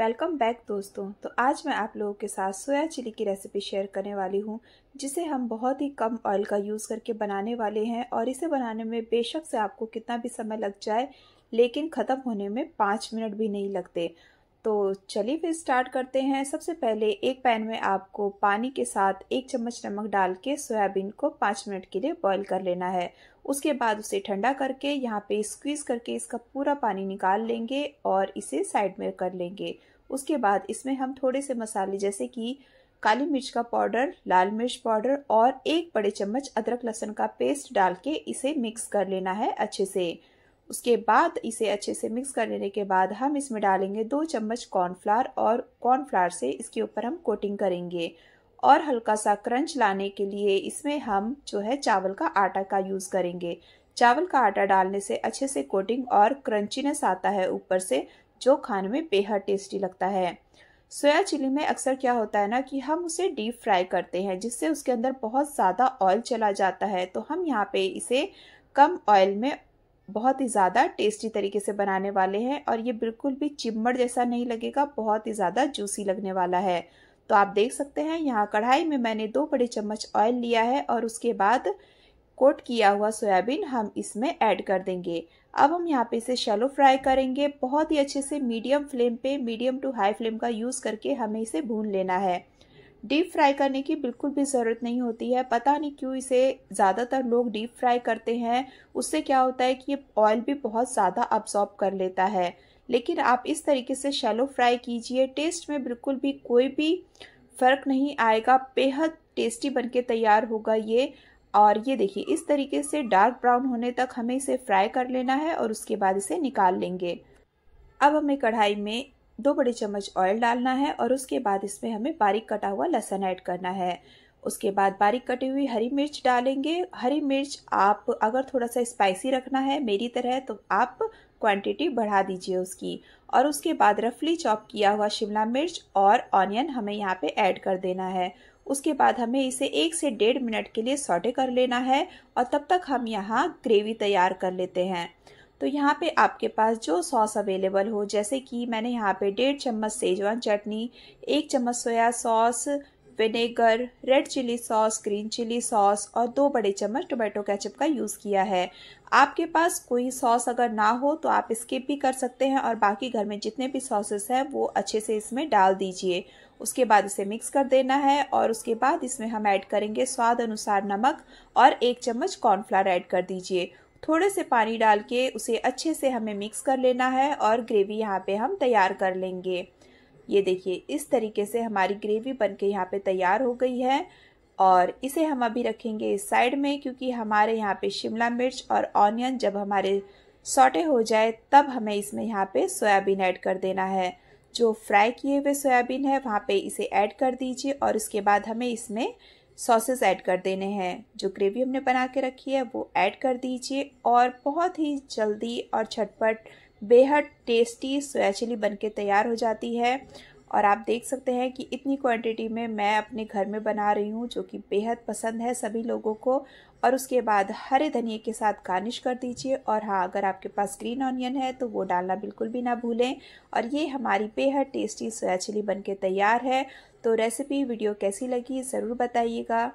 welcome back दोस्तों तो आज मैं आप लोगों के साथ सोया चिली की रेसिपी शेयर करने वाली हूँ जिसे हम बहुत ही कम ऑयल का यूज़ करके बनाने वाले हैं और इसे बनाने में बेशक से आपको कितना भी समय लग जाए लेकिन ख़त्म होने में पाँच मिनट भी नहीं लगते तो चलिए फिर स्टार्ट करते हैं सबसे पहले एक पैन में आपको पानी के साथ एक चम्मच नमक डाल के सोयाबीन को पाँच मिनट के लिए बॉईल कर लेना है उसके बाद उसे ठंडा करके यहाँ पे स्क्वीज़ करके इसका पूरा पानी निकाल लेंगे और इसे साइड में कर लेंगे उसके बाद इसमें हम थोड़े से मसाले जैसे कि काली मिर्च का पाउडर लाल मिर्च पाउडर और एक बड़े चम्मच अदरक लहसुन का पेस्ट डाल के इसे मिक्स कर लेना है अच्छे से उसके बाद इसे अच्छे से मिक्स कर लेने के बाद हम इसमें डालेंगे दो चम्मच कॉर्नफ्लावर और कॉर्नफ्लावर से इसके ऊपर हम कोटिंग करेंगे और हल्का सा क्रंच लाने के लिए इसमें हम जो है चावल का आटा का यूज़ करेंगे चावल का आटा डालने से अच्छे से कोटिंग और क्रंचीनेस आता है ऊपर से जो खाने में बेहद टेस्टी लगता है सोया चिली में अक्सर क्या होता है ना कि हम उसे डीप फ्राई करते हैं जिससे उसके अंदर बहुत ज़्यादा ऑयल चला जाता है तो हम यहाँ पे इसे कम ऑयल में बहुत ही ज़्यादा टेस्टी तरीके से बनाने वाले हैं और ये बिल्कुल भी चिम्मड़ जैसा नहीं लगेगा बहुत ही ज़्यादा जूसी लगने वाला है तो आप देख सकते हैं यहाँ कढ़ाई में मैंने दो बड़े चम्मच ऑयल लिया है और उसके बाद कोट किया हुआ सोयाबीन हम इसमें ऐड कर देंगे अब हम यहाँ पे इसे शैलो फ्राई करेंगे बहुत ही अच्छे से मीडियम फ्लेम पे मीडियम टू हाई फ्लेम का यूज़ करके हमें इसे भून लेना है डीप फ्राई करने की बिल्कुल भी ज़रूरत नहीं होती है पता नहीं क्यों इसे ज़्यादातर लोग डीप फ्राई करते हैं उससे क्या होता है कि ये ऑयल भी बहुत ज़्यादा अब्जॉर्ब कर लेता है लेकिन आप इस तरीके से शैलो फ्राई कीजिए टेस्ट में बिल्कुल भी कोई भी फ़र्क नहीं आएगा बेहद टेस्टी बन तैयार होगा ये और ये देखिए इस तरीके से डार्क ब्राउन होने तक हमें इसे फ्राई कर लेना है और उसके बाद इसे निकाल लेंगे अब हमें कढ़ाई में दो बड़े चम्मच ऑयल डालना है और उसके बाद इसमें हमें बारीक कटा हुआ लहसन ऐड करना है उसके बाद बारीक कटी हुई हरी मिर्च डालेंगे हरी मिर्च आप अगर थोड़ा सा स्पाइसी रखना है मेरी तरह तो आप क्वांटिटी बढ़ा दीजिए उसकी और उसके बाद रफली चॉप किया हुआ शिमला मिर्च और ऑनियन हमें यहाँ पे ऐड कर देना है उसके बाद हमें इसे एक से डेढ़ मिनट के लिए सौटे कर लेना है और तब तक हम यहाँ ग्रेवी तैयार कर लेते हैं तो यहाँ पे आपके पास जो सॉस अवेलेबल हो जैसे कि मैंने यहाँ पे डेढ़ चम्मच सेजवान चटनी एक चम्मच soya sauce vinegar red chilli sauce green chilli sauce और दो बड़े चम्मच टोमेटो केचप का यूज़ किया है आपके पास कोई सॉस अगर ना हो तो आप स्किप भी कर सकते हैं और बाकी घर में जितने भी सॉसेस हैं वो अच्छे से इसमें डाल दीजिए उसके बाद इसे मिक्स कर देना है और उसके बाद इसमें हम ऐड करेंगे स्वाद अनुसार नमक और एक चम्मच कॉर्नफ्लावर ऐड कर दीजिए थोड़े से पानी डाल के उसे अच्छे से हमें मिक्स कर लेना है और ग्रेवी यहाँ पे हम तैयार कर लेंगे ये देखिए इस तरीके से हमारी ग्रेवी बन के यहाँ पर तैयार हो गई है और इसे हम अभी रखेंगे इस साइड में क्योंकि हमारे यहाँ पे शिमला मिर्च और ऑनियन जब हमारे सॉटे हो जाए तब हमें इसमें यहाँ पे सोयाबीन ऐड कर देना है जो फ्राई किए हुए सोयाबीन है वहाँ पे इसे ऐड कर दीजिए और उसके बाद हमें इसमें सॉसेस ऐड कर देने हैं जो ग्रेवी हमने बना के रखी है वो ऐड कर दीजिए और बहुत ही जल्दी और झटपट बेहद टेस्टी सोया चिली के तैयार हो जाती है और आप देख सकते हैं कि इतनी क्वांटिटी में मैं अपने घर में बना रही हूँ जो कि बेहद पसंद है सभी लोगों को और उसके बाद हरे धनिए के साथ गार्निश कर दीजिए और हाँ अगर आपके पास ग्रीन ऑनियन है तो वो डालना बिल्कुल भी ना भूलें और ये हमारी बेहद टेस्टी सोया चिली बन के तैयार है तो रेसिपी वीडियो कैसी लगी ज़रूर बताइएगा